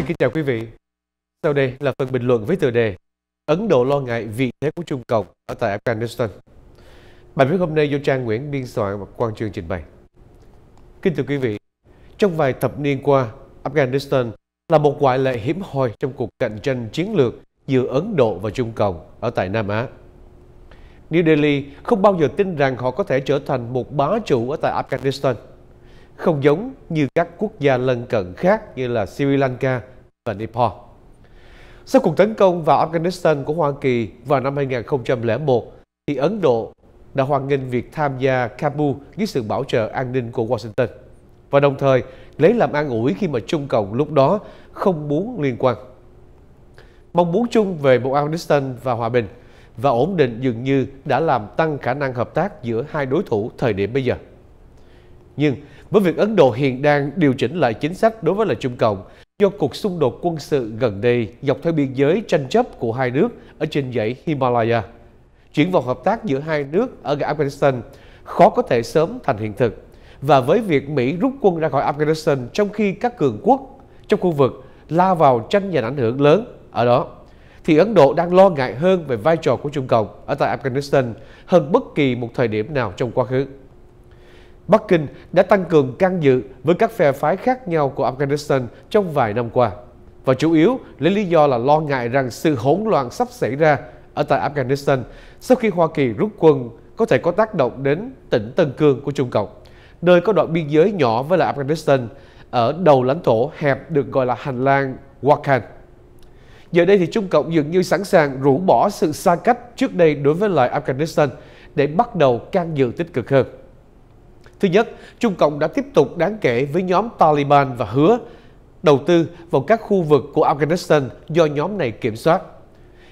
Xin kính chào quý vị. Sau đây là phần bình luận với tựa đề Ấn Độ lo ngại vị thế của Trung Cộng ở tại Afghanistan. Bài viết hôm nay do Trang Nguyễn biên soạn và Quang Trường trình bày. Kính thưa quý vị, trong vài thập niên qua, Afghanistan là một ngoại lệ hiếm hoi trong cuộc cạnh tranh chiến lược giữa Ấn Độ và Trung Cộng ở tại Nam Á. New Delhi không bao giờ tin rằng họ có thể trở thành một bá chủ ở tại Afghanistan – không giống như các quốc gia lân cận khác như là Sri Lanka và Nepal. Sau cuộc tấn công vào Afghanistan của Hoa Kỳ vào năm 2001, thì Ấn Độ đã hoan nghênh việc tham gia Kabul dưới sự bảo trợ an ninh của Washington và đồng thời lấy làm an ủi khi mà Trung Cộng lúc đó không muốn liên quan. Mong muốn chung về một Afghanistan và hòa bình và ổn định dường như đã làm tăng khả năng hợp tác giữa hai đối thủ thời điểm bây giờ. Nhưng với việc Ấn Độ hiện đang điều chỉnh lại chính sách đối với là Trung Cộng do cuộc xung đột quân sự gần đây dọc theo biên giới tranh chấp của hai nước ở trên dãy Himalaya. Chuyển vào hợp tác giữa hai nước ở Afghanistan khó có thể sớm thành hiện thực. Và với việc Mỹ rút quân ra khỏi Afghanistan trong khi các cường quốc trong khu vực la vào tranh giành ảnh hưởng lớn ở đó, thì Ấn Độ đang lo ngại hơn về vai trò của Trung Cộng ở tại Afghanistan hơn bất kỳ một thời điểm nào trong quá khứ. Bắc Kinh đã tăng cường can dự với các phe phái khác nhau của Afghanistan trong vài năm qua, và chủ yếu lấy lý do là lo ngại rằng sự hỗn loạn sắp xảy ra ở tại Afghanistan sau khi Hoa Kỳ rút quân có thể có tác động đến tỉnh Tân Cương của Trung Cộng, nơi có đoạn biên giới nhỏ với lại Afghanistan ở đầu lãnh thổ hẹp được gọi là hành lang Wakhan. Giờ đây thì Trung Cộng dường như sẵn sàng rũ bỏ sự xa cách trước đây đối với lại Afghanistan để bắt đầu can dự tích cực hơn. Thứ nhất, Trung Cộng đã tiếp tục đáng kể với nhóm Taliban và hứa đầu tư vào các khu vực của Afghanistan do nhóm này kiểm soát.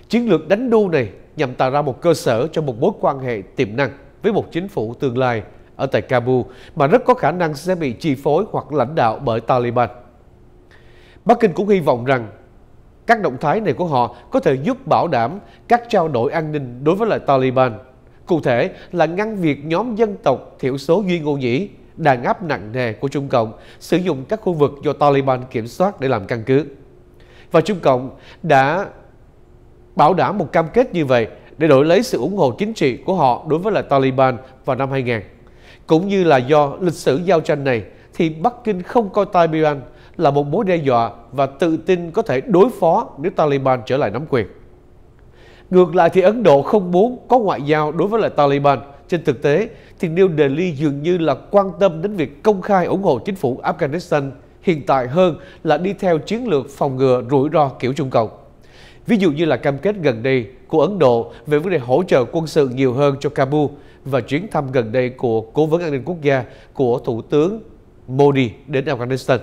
Chiến lược đánh đu này nhằm tạo ra một cơ sở cho một mối quan hệ tiềm năng với một chính phủ tương lai ở tại Kabul mà rất có khả năng sẽ bị chi phối hoặc lãnh đạo bởi Taliban. Bắc Kinh cũng hy vọng rằng các động thái này của họ có thể giúp bảo đảm các trao đổi an ninh đối với lại Taliban Cụ thể là ngăn việc nhóm dân tộc thiểu số Duy Ngô Nhĩ đàn áp nặng nề của Trung Cộng sử dụng các khu vực do Taliban kiểm soát để làm căn cứ. Và Trung Cộng đã bảo đảm một cam kết như vậy để đổi lấy sự ủng hộ chính trị của họ đối với lại Taliban vào năm 2000. Cũng như là do lịch sử giao tranh này thì Bắc Kinh không coi Taliban là một mối đe dọa và tự tin có thể đối phó nếu Taliban trở lại nắm quyền. Ngược lại thì Ấn Độ không muốn có ngoại giao đối với lại Taliban. Trên thực tế thì New Delhi dường như là quan tâm đến việc công khai ủng hộ chính phủ Afghanistan hiện tại hơn là đi theo chiến lược phòng ngừa rủi ro kiểu Trung Cộng. Ví dụ như là cam kết gần đây của Ấn Độ về vấn đề hỗ trợ quân sự nhiều hơn cho Kabul và chuyến thăm gần đây của Cố vấn an ninh quốc gia của Thủ tướng Modi đến Afghanistan.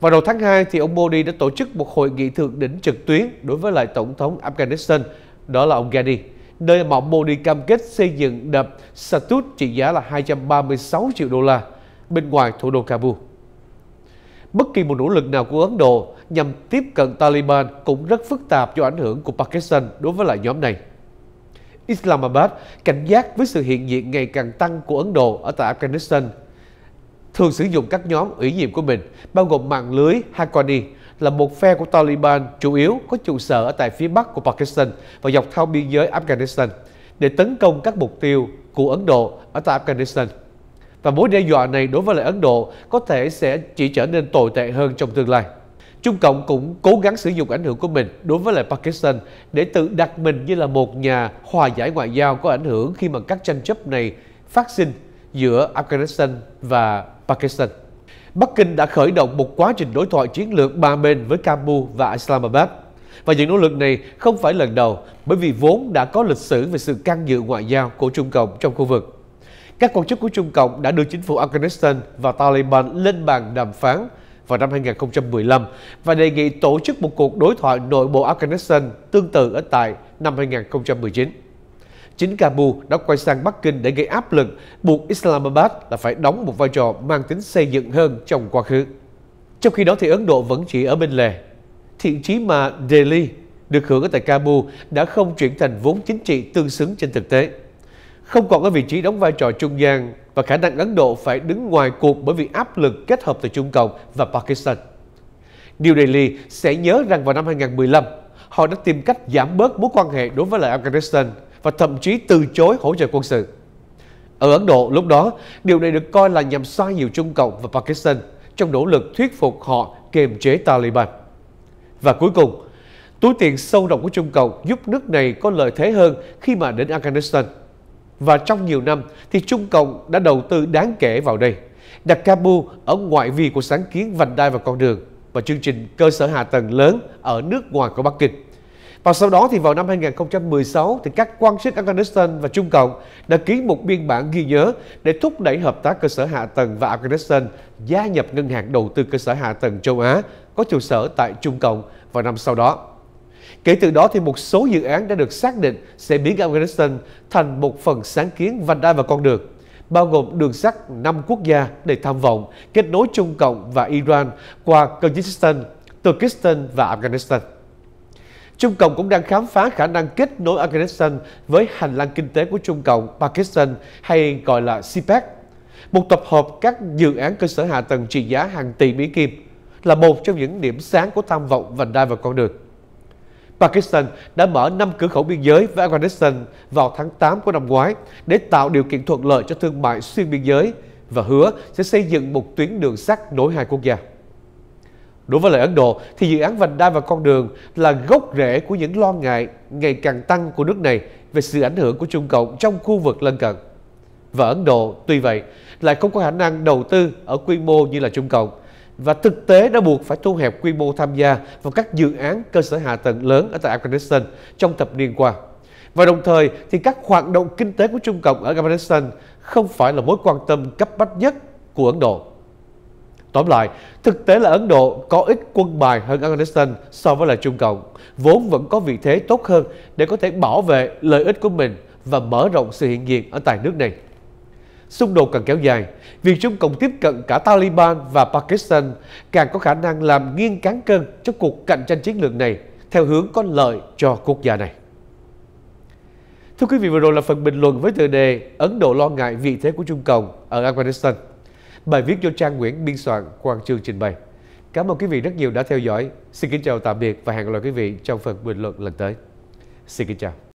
Vào đầu tháng 2, thì ông Modi đã tổ chức một hội nghị thượng đỉnh trực tuyến đối với lại Tổng thống Afghanistan, đó là ông Ghani, nơi mà ông Modi cam kết xây dựng đập Satut trị giá là 236 triệu đô la bên ngoài thủ đô Kabul. Bất kỳ một nỗ lực nào của Ấn Độ nhằm tiếp cận Taliban cũng rất phức tạp do ảnh hưởng của Pakistan đối với lại nhóm này. Islamabad cảnh giác với sự hiện diện ngày càng tăng của Ấn Độ ở tại Afghanistan thường sử dụng các nhóm ủy nhiệm của mình, bao gồm mạng lưới Haqqani là một phe của Taliban chủ yếu có trụ sở ở tại phía bắc của Pakistan và dọc theo biên giới Afghanistan để tấn công các mục tiêu của Ấn Độ ở tại Afghanistan. Và mối đe dọa này đối với lại Ấn Độ có thể sẽ chỉ trở nên tồi tệ hơn trong tương lai. Trung Cộng cũng cố gắng sử dụng ảnh hưởng của mình đối với lại Pakistan để tự đặt mình như là một nhà hòa giải ngoại giao có ảnh hưởng khi mà các tranh chấp này phát sinh giữa Afghanistan và Pakistan. Bắc Kinh đã khởi động một quá trình đối thoại chiến lược ba bên với Kabul và Islamabad. Và những nỗ lực này không phải lần đầu bởi vì vốn đã có lịch sử về sự can dự ngoại giao của Trung Cộng trong khu vực. Các quan chức của Trung Cộng đã đưa chính phủ Afghanistan và Taliban lên bàn đàm phán vào năm 2015 và đề nghị tổ chức một cuộc đối thoại nội bộ Afghanistan tương tự ở tại năm 2019 chính Kabul đã quay sang Bắc Kinh để gây áp lực, buộc Islamabad là phải đóng một vai trò mang tính xây dựng hơn trong quá khứ. Trong khi đó thì Ấn Độ vẫn chỉ ở bên lề. Thiện chí mà Delhi được hưởng ở tại Kabul đã không chuyển thành vốn chính trị tương xứng trên thực tế. Không còn ở vị trí đóng vai trò trung gian và khả năng Ấn Độ phải đứng ngoài cuộc bởi vì áp lực kết hợp từ Trung Cộng và Pakistan. New Delhi sẽ nhớ rằng vào năm 2015, họ đã tìm cách giảm bớt mối quan hệ đối với lại Afghanistan và thậm chí từ chối hỗ trợ quân sự. Ở Ấn Độ lúc đó, điều này được coi là nhằm xoa dịu Trung Cộng và Pakistan trong nỗ lực thuyết phục họ kiềm chế Taliban. Và cuối cùng, túi tiền sâu rộng của Trung Cộng giúp nước này có lợi thế hơn khi mà đến Afghanistan. Và trong nhiều năm thì Trung Cộng đã đầu tư đáng kể vào đây, đặt Kabul ở ngoại vi của sáng kiến vành đai và con đường và chương trình cơ sở hạ tầng lớn ở nước ngoài của Bắc Kinh. Và sau đó thì vào năm 2016 thì các quan chức Afghanistan và Trung Cộng đã ký một biên bản ghi nhớ để thúc đẩy hợp tác cơ sở hạ tầng và Afghanistan gia nhập Ngân hàng Đầu tư cơ sở hạ tầng châu Á có trụ sở tại Trung Cộng vào năm sau đó. Kể từ đó thì một số dự án đã được xác định sẽ biến Afghanistan thành một phần sáng kiến vành đai và con đường bao gồm đường sắt năm quốc gia để tham vọng, kết nối Trung Cộng và Iran qua Kyrgyzstan, Turkestan và Afghanistan. Trung Cộng cũng đang khám phá khả năng kết nối Afghanistan với hành lang kinh tế của Trung Cộng, Pakistan hay gọi là CPEC, e một tập hợp các dự án cơ sở hạ tầng trị giá hàng tỷ Mỹ Kim là một trong những điểm sáng của tham vọng vành đai và con đường. Pakistan đã mở 5 cửa khẩu biên giới với Afghanistan vào tháng 8 của năm ngoái để tạo điều kiện thuận lợi cho thương mại xuyên biên giới và hứa sẽ xây dựng một tuyến đường sắt nối hai quốc gia. Đối với lại Ấn Độ thì dự án vành đai và con đường là gốc rễ của những lo ngại ngày càng tăng của nước này về sự ảnh hưởng của Trung Cộng trong khu vực lân cận. Và Ấn Độ, tuy vậy, lại không có khả năng đầu tư ở quy mô như là Trung Cộng và thực tế đã buộc phải thu hẹp quy mô tham gia vào các dự án cơ sở hạ tầng lớn ở tại Afghanistan trong thập niên qua. Và đồng thời thì các hoạt động kinh tế của Trung Cộng ở Afghanistan không phải là mối quan tâm cấp bách nhất của Ấn Độ. Tóm lại, thực tế là Ấn Độ có ít quân bài hơn Afghanistan so với là Trung Cộng, vốn vẫn có vị thế tốt hơn để có thể bảo vệ lợi ích của mình và mở rộng sự hiện diện ở tại nước này. Xung đột càng kéo dài, việc Trung Cộng tiếp cận cả Taliban và Pakistan càng có khả năng làm nghiêng cán cân cho cuộc cạnh tranh chiến lược này theo hướng có lợi cho quốc gia này. Thưa quý vị, vừa rồi là phần bình luận với tựa đề Ấn Độ lo ngại vị thế của Trung Cộng ở Afghanistan. Bài viết do Trang Nguyễn biên soạn Quang Trương trình bày. Cảm ơn quý vị rất nhiều đã theo dõi. Xin kính chào tạm biệt và hẹn gặp lại quý vị trong phần bình luận lần tới. Xin kính chào.